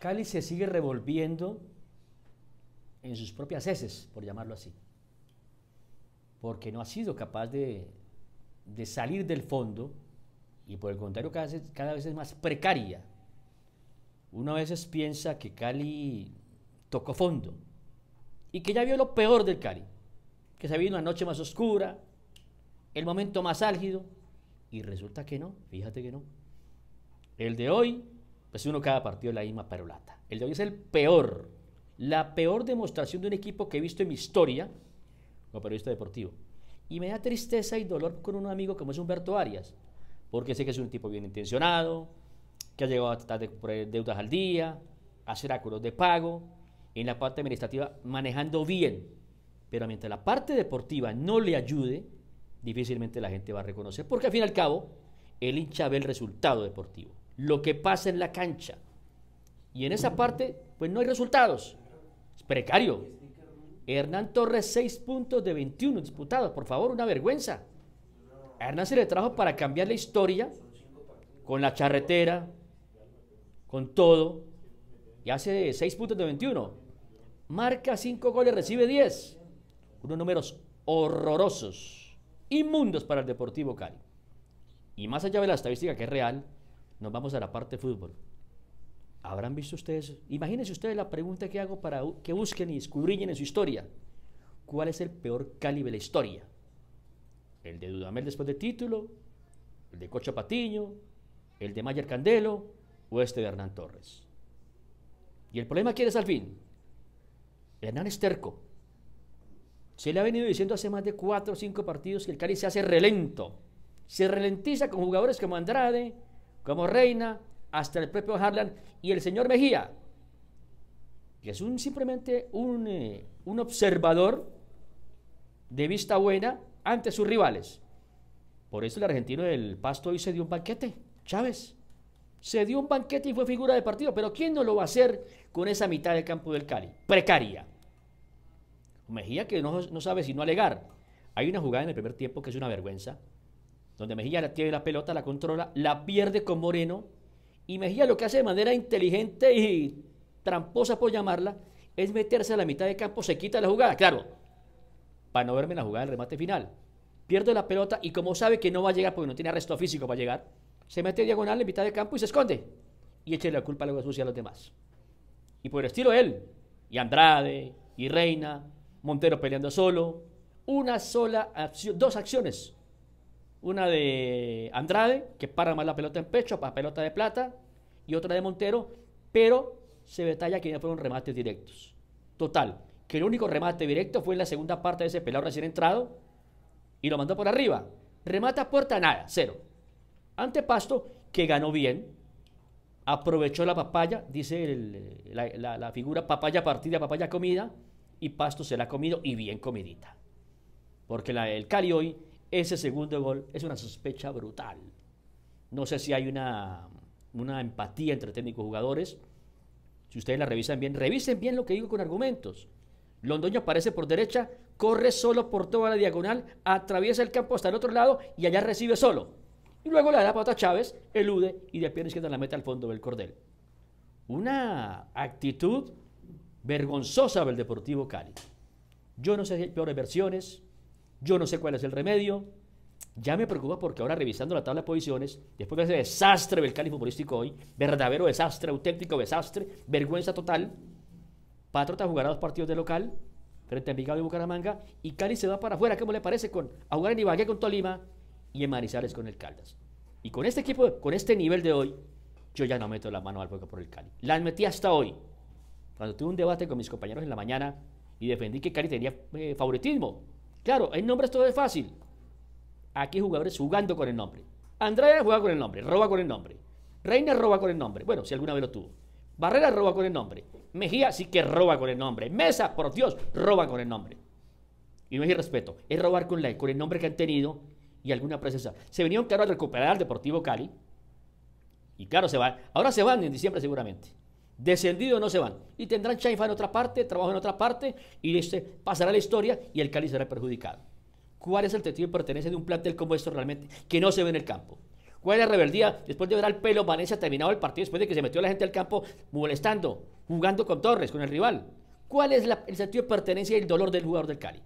Cali se sigue revolviendo en sus propias heces, por llamarlo así, porque no ha sido capaz de, salir del fondo y por el contrario cada vez, es más precaria. Una a veces piensa que Cali tocó fondo y que ya vio lo peor del Cali, que se vino una noche más oscura, el momento más álgido, y resulta que no, fíjate que no. El de hoy pues uno cada partido la misma perolata. El de hoy es el peor, la peor demostración de un equipo que he visto en mi historia como periodista deportivo. Y me da tristeza y dolor con un amigo como es Humberto Arias, porque sé que es un tipo bien intencionado, que ha llegado a tratar de deudas al día, hacer acuerdos de pago, en la parte administrativa manejando bien. Pero mientras la parte deportiva no le ayude, difícilmente la gente va a reconocer, porque al fin y al cabo, el hincha ve el resultado deportivo lo que pasa en la cancha. Y en esa parte, pues no hay resultados. Es precario. Hernán Torres, 6 puntos de 21 disputados. Por favor, una vergüenza. A Hernán se le trajo para cambiar la historia con la charretera, con todo. Y hace 6 puntos de 21. Marca 5 goles, recibe 10. Unos números horrorosos, inmundos para el Deportivo Cali. Y más allá de la estadística que es real, nos vamos a la parte de fútbol. Habrán visto ustedes, imagínense ustedes la pregunta que hago para que busquen y descubrillen en su historia. ¿Cuál es el peor calibre de la historia? El de Dudamel después de título, el de Cocha Patiño, el de Mayer Candelo o este de Hernán Torres. Y el problema quién es al fin. Hernán Esterco. Se le ha venido diciendo hace más de cuatro o cinco partidos que el Cali se hace relento. Se ralentiza con jugadores como Andrade, como reina, hasta el propio Harlan y el señor Mejía, que es un, simplemente un, eh, observador de vista buena ante sus rivales. Por eso el argentino del Pasto hoy se dio un banquete, Chávez. Se dio un banquete y fue figura de partido, pero ¿quién no lo va a hacer con esa mitad del campo del Cali? Precaria. Mejía que no, no sabe sino alegar. Hay una jugada en el primer tiempo que es una vergüenza, donde Mejía la tiene la pelota, la controla, la pierde con Moreno. Y Mejía lo que hace de manera inteligente y tramposa, por llamarla, es meterse a la mitad de campo, se quita la jugada, claro, para no verme la jugada del remate final. Pierde la pelota y como sabe que no va a llegar porque no tiene arresto físico para llegar, se mete diagonal en mitad de campo y se esconde. Y echa la culpa a la sucia a los demás. Y por el estilo él, y Andrade, y Reina, Montero peleando solo, una sola acción, dos acciones una de Andrade, que para más la pelota en pecho, para pelota de plata, y otra de Montero, pero se detalla que ya fueron remates directos. Total, que el único remate directo fue en la segunda parte de ese pelado recién entrado y lo mandó por arriba. Remata puerta, nada, cero. Antepasto, que ganó bien, aprovechó la papaya, dice la, figura papaya partida, papaya comida, y Pasto se la ha comido y bien comidita. Porque la, el Cali hoy ese segundo gol es una sospecha brutal. No sé si hay una, empatía entre técnicos y jugadores. Si ustedes la revisan bien, revisen bien lo que digo con argumentos. Londoño aparece por derecha, corre solo por toda la diagonal, atraviesa el campo hasta el otro lado y allá recibe solo. Y luego le da pata a Chávez, elude y de pierna izquierda la mete al fondo del cordel. Una actitud vergonzosa del Deportivo Cali. Yo no sé si hay peores versiones, yo no sé cuál es el remedio. Ya me preocupa porque ahora revisando la tabla de posiciones, después de ese desastre del Cali futbolístico hoy, verdadero desastre, auténtico desastre, vergüenza total, Patrota jugará dos partidos de local frente a Envigado y Bucaramanga y Cali se va para afuera, ¿cómo le parece? Con, a jugar en Ibagué con Tolima y en Manizales con el Caldas. Y con este equipo, con este nivel de hoy, yo ya no meto la mano al fuego por el Cali. La metí hasta hoy. Cuando tuve un debate con mis compañeros en la mañana y defendí que Cali tenía eh, favoritismo, Claro, el nombre es todo es fácil. Aquí hay jugadores jugando con el nombre. Andrea juega con el nombre, roba con el nombre. Reina roba con el nombre. Bueno, si alguna vez lo tuvo. Barrera roba con el nombre. Mejía sí que roba con el nombre. Mesa, por Dios, roba con el nombre. Y no es irrespeto, es robar con, la, con el nombre que han tenido y alguna presencia. Se venían caro a recuperar al Deportivo Cali. Y claro, se van. Ahora se van en diciembre seguramente. Descendido no se van. Y tendrán Chaifa en otra parte, trabajo en otra parte, y este pasará la historia y el Cali será perjudicado. ¿Cuál es el sentido de pertenencia de un plantel como esto realmente, que no se ve en el campo? ¿Cuál es la rebeldía después de ver al pelo Valencia terminado el partido, después de que se metió la gente al campo molestando, jugando con Torres, con el rival? ¿Cuál es el sentido de pertenencia y el dolor del jugador del Cali?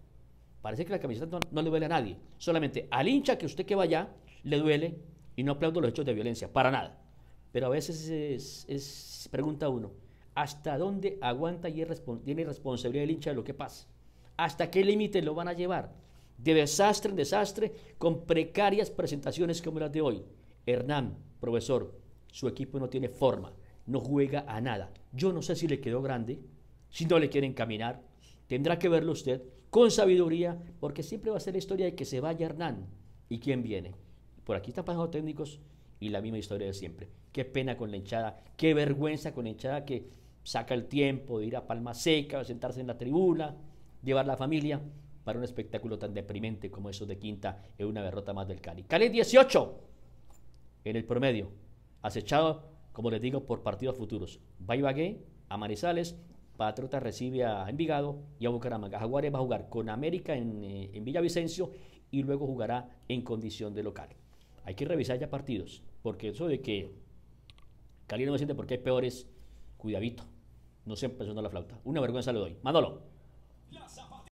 Parece que la camiseta no le duele a nadie, solamente al hincha que usted que vaya le duele y no aplaudo los hechos de violencia, para nada. Pero a veces es, pregunta uno, ¿hasta dónde aguanta y tiene responsabilidad el hincha de lo que pasa? ¿Hasta qué límite lo van a llevar? De desastre en desastre, con precarias presentaciones como las de hoy. Hernán, profesor, su equipo no tiene forma, no juega a nada. Yo no sé si le quedó grande, si no le quieren caminar. Tendrá que verlo usted con sabiduría, porque siempre va a ser la historia de que se vaya Hernán y quién viene. Por aquí están pasando técnicos y la misma historia de siempre. Qué pena con la hinchada, qué vergüenza con la hinchada que saca el tiempo de ir a Palma Seca, sentarse en la tribuna, llevar la familia para un espectáculo tan deprimente como eso de Quinta en una derrota más del Cali. Cali 18 en el promedio, acechado, como les digo, por partidos futuros. Va a Marizales Patriota recibe a Envigado y a Bucaramanga. Jaguares va a jugar con América en, eh, en Villavicencio y luego jugará en condición de local hay que revisar ya partidos, porque eso de que Cali no me siente porque hay peores, cuidadito, no siempre a la flauta. Una vergüenza le doy. Mándalo.